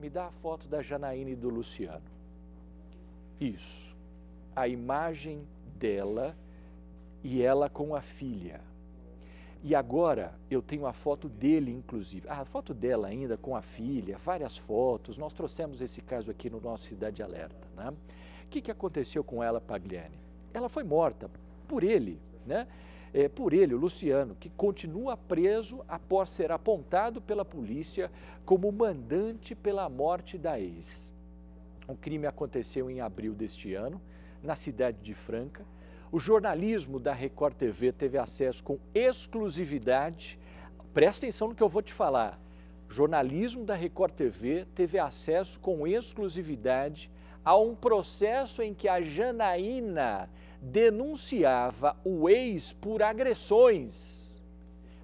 me dá a foto da Janaína e do Luciano. Isso. A imagem dela e ela com a filha. E agora eu tenho a foto dele, inclusive. Ah, a foto dela ainda com a filha, várias fotos. Nós trouxemos esse caso aqui no nosso Cidade Alerta. Né? O que, que aconteceu com ela, Pagliani? Ela foi morta por ele, né? é, por ele, o Luciano, que continua preso após ser apontado pela polícia como mandante pela morte da ex. O crime aconteceu em abril deste ano, na cidade de Franca. O jornalismo da Record TV teve acesso com exclusividade. Presta atenção no que eu vou te falar. O jornalismo da Record TV teve acesso com exclusividade a um processo em que a Janaína denunciava o ex por agressões.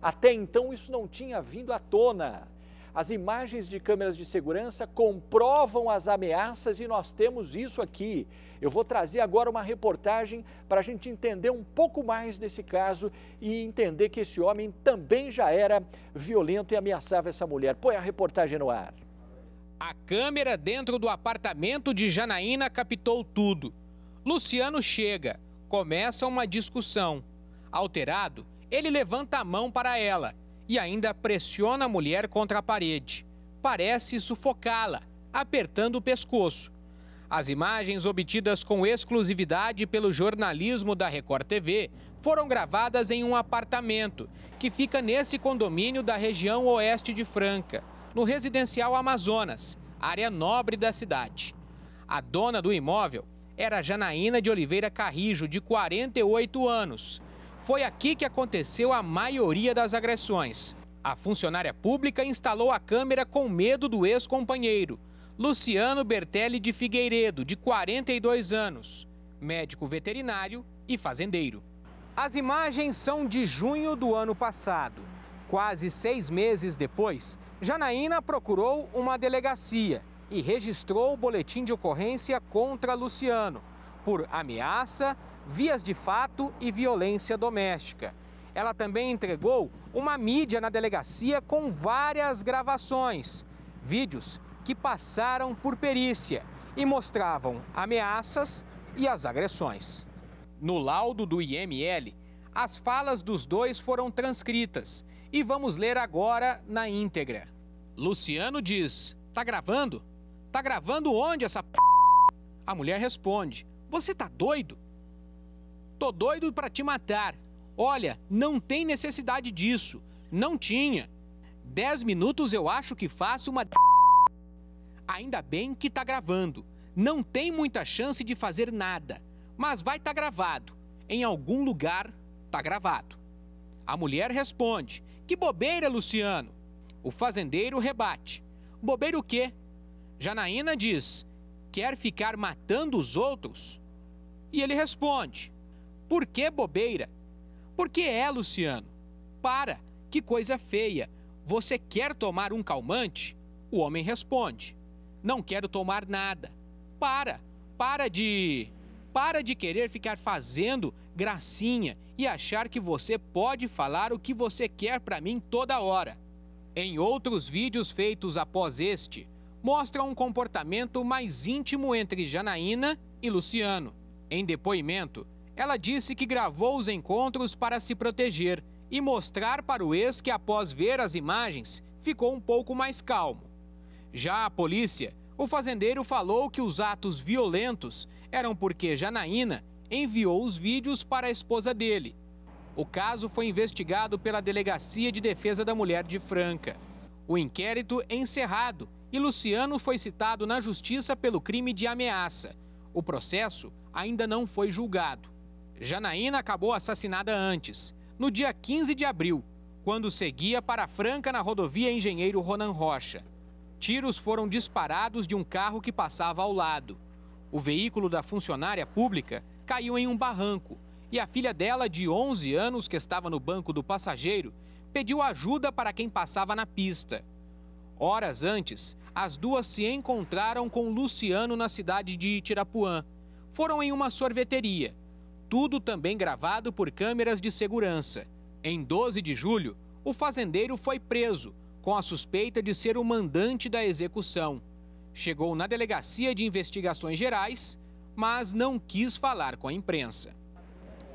Até então, isso não tinha vindo à tona. As imagens de câmeras de segurança comprovam as ameaças e nós temos isso aqui. Eu vou trazer agora uma reportagem para a gente entender um pouco mais desse caso e entender que esse homem também já era violento e ameaçava essa mulher. Põe a reportagem no ar. A câmera dentro do apartamento de Janaína captou tudo. Luciano chega, começa uma discussão. Alterado, ele levanta a mão para ela e ainda pressiona a mulher contra a parede. Parece sufocá-la, apertando o pescoço. As imagens obtidas com exclusividade pelo jornalismo da Record TV foram gravadas em um apartamento que fica nesse condomínio da região oeste de Franca, no residencial Amazonas, área nobre da cidade. A dona do imóvel era Janaína de Oliveira Carrijo, de 48 anos. Foi aqui que aconteceu a maioria das agressões. A funcionária pública instalou a câmera com medo do ex-companheiro, Luciano Bertelli de Figueiredo, de 42 anos, médico veterinário e fazendeiro. As imagens são de junho do ano passado. Quase seis meses depois, Janaína procurou uma delegacia e registrou o boletim de ocorrência contra Luciano por ameaça, vias de fato e violência doméstica. Ela também entregou uma mídia na delegacia com várias gravações, vídeos que passaram por perícia e mostravam ameaças e as agressões. No laudo do IML, as falas dos dois foram transcritas e vamos ler agora na íntegra. Luciano diz: Tá gravando? Tá gravando onde essa p... A mulher responde: Você tá doido? Tô doido para te matar. Olha, não tem necessidade disso. Não tinha. Dez minutos eu acho que faço uma. Ainda bem que tá gravando. Não tem muita chance de fazer nada, mas vai tá gravado. Em algum lugar tá gravado. A mulher responde: Que bobeira, Luciano. O fazendeiro rebate: Bobeira o quê? Janaína diz: Quer ficar matando os outros? E ele responde: Por que bobeira? Porque é, Luciano. Para, que coisa feia. Você quer tomar um calmante? O homem responde: Não quero tomar nada. Para, para de. Para de querer ficar fazendo gracinha e achar que você pode falar o que você quer para mim toda hora. Em outros vídeos feitos após este, mostra um comportamento mais íntimo entre Janaína e Luciano. Em depoimento, ela disse que gravou os encontros para se proteger e mostrar para o ex que, após ver as imagens, ficou um pouco mais calmo. Já a polícia, o fazendeiro falou que os atos violentos eram porque Janaína enviou os vídeos para a esposa dele. O caso foi investigado pela Delegacia de Defesa da Mulher de Franca. O inquérito é encerrado e Luciano foi citado na justiça pelo crime de ameaça. O processo ainda não foi julgado. Janaína acabou assassinada antes, no dia 15 de abril, quando seguia para Franca na rodovia Engenheiro Ronan Rocha. Tiros foram disparados de um carro que passava ao lado. O veículo da funcionária pública caiu em um barranco e a filha dela, de 11 anos, que estava no banco do passageiro, pediu ajuda para quem passava na pista. Horas antes, as duas se encontraram com Luciano na cidade de Itirapuã. Foram em uma sorveteria. Tudo também gravado por câmeras de segurança. Em 12 de julho, o fazendeiro foi preso, com a suspeita de ser o mandante da execução. Chegou na Delegacia de Investigações Gerais, mas não quis falar com a imprensa.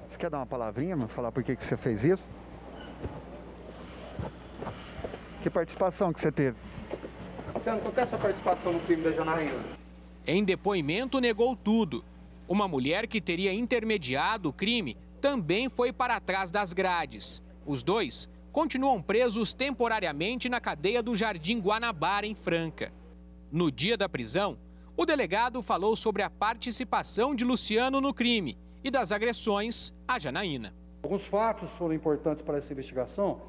Você quer dar uma palavrinha, falar por que, que você fez isso? Que participação que você teve? Luciano, qual é a sua participação no crime da Janaína? Em depoimento, negou tudo. Uma mulher que teria intermediado o crime também foi para trás das grades. Os dois continuam presos temporariamente na cadeia do Jardim Guanabara, em Franca. No dia da prisão, o delegado falou sobre a participação de Luciano no crime e das agressões à Janaína. Alguns fatos foram importantes para essa investigação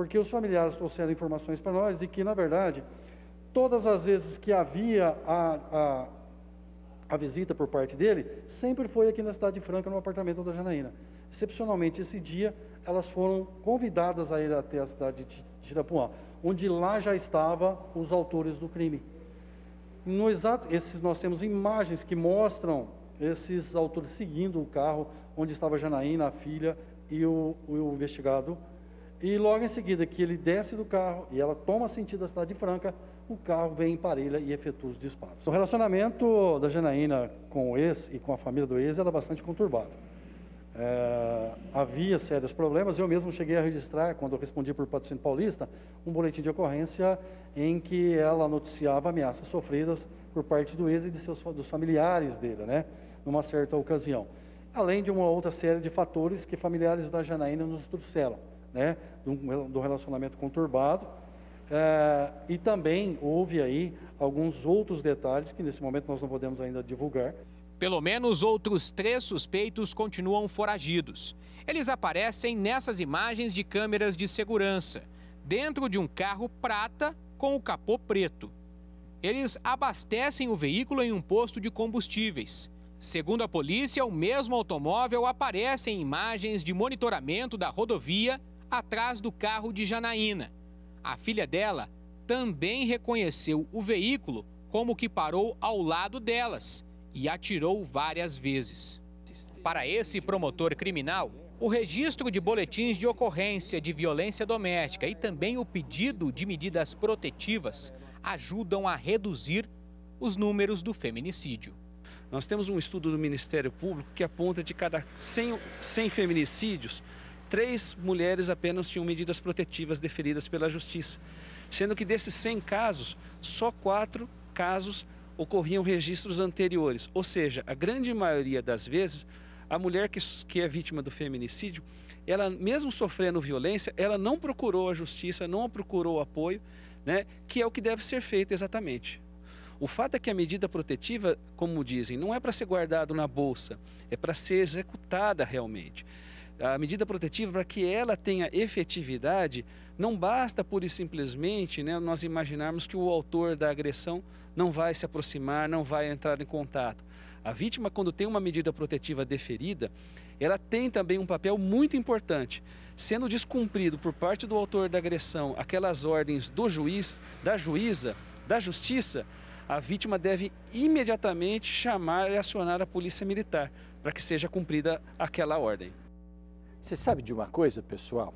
porque os familiares trouxeram informações para nós de que, na verdade, todas as vezes que havia a, a, a, visita por parte dele, sempre foi aqui na cidade de Franca, no apartamento da Janaína. Excepcionalmente, esse dia, elas foram convidadas a ir até a cidade de Tirapuã, onde lá já estavam os autores do crime. No exato, esses, nós temos imagens que mostram esses autores seguindo o carro onde estava a Janaína, a filha e o, o investigado e logo em seguida que ele desce do carro e ela toma sentido da cidade de Franca, o carro vem em parelha e efetua os disparos. O relacionamento da Janaína com o ex e com a família do ex era bastante conturbado. É, havia sérios problemas. Eu mesmo cheguei a registrar, quando eu respondi por Patrocínio Paulista, um boletim de ocorrência em que ela noticiava ameaças sofridas por parte do ex e de seus, dos familiares dele, né, numa certa ocasião. Além de uma outra série de fatores que familiares da Janaína nos trouxeram né, do relacionamento conturbado. É, e também houve aí alguns outros detalhes que nesse momento nós não podemos ainda divulgar. Pelo menos outros três suspeitos continuam foragidos. Eles aparecem nessas imagens de câmeras de segurança, dentro de um carro prata com o capô preto. Eles abastecem o veículo em um posto de combustíveis. Segundo a polícia, o mesmo automóvel aparece em imagens de monitoramento da rodovia atrás do carro de Janaína. A filha dela também reconheceu o veículo como que parou ao lado delas e atirou várias vezes. Para esse promotor criminal, o registro de boletins de ocorrência de violência doméstica e também o pedido de medidas protetivas ajudam a reduzir os números do feminicídio. Nós temos um estudo do Ministério Público que aponta de cada 100, 100 feminicídios, três mulheres apenas tinham medidas protetivas deferidas pela Justiça, sendo que desses 100 casos, só quatro casos ocorriam registros anteriores, ou seja, a grande maioria das vezes, a mulher que, que é vítima do feminicídio, ela mesmo sofrendo violência, ela não procurou a justiça, não procurou apoio, né, que é o que deve ser feito exatamente. O fato é que a medida protetiva, como dizem, não é para ser guardado na bolsa, é para ser executada realmente a medida protetiva, para que ela tenha efetividade, não basta pura e simplesmente né, nós imaginarmos que o autor da agressão não vai se aproximar, não vai entrar em contato. A vítima, quando tem uma medida protetiva deferida, ela tem também um papel muito importante. Sendo descumprido por parte do autor da agressão aquelas ordens do juiz, da juíza, da justiça, a vítima deve imediatamente chamar e acionar a polícia militar para que seja cumprida aquela ordem. Você sabe de uma coisa, pessoal?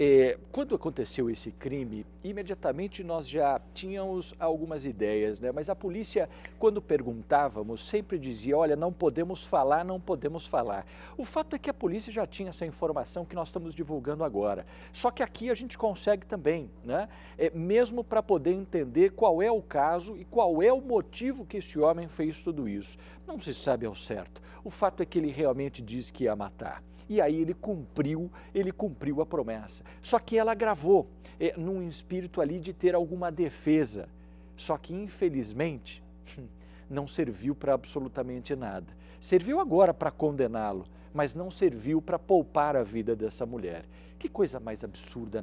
É, quando aconteceu esse crime, imediatamente nós já tínhamos algumas ideias, né? mas a polícia, quando perguntávamos, sempre dizia: olha, não podemos falar, não podemos falar. O fato é que a polícia já tinha essa informação que nós estamos divulgando agora. Só que aqui a gente consegue também, né? É, mesmo para poder entender qual é o caso e qual é o motivo que esse homem fez tudo isso. Não se sabe ao certo. O fato é que ele realmente disse que ia matar. E aí ele cumpriu, ele cumpriu a promessa. Só que ela gravou é, num espírito ali de ter alguma defesa. Só que infelizmente não serviu para absolutamente nada. Serviu agora para condená-lo, mas não serviu para poupar a vida dessa mulher. Que coisa mais absurda, né?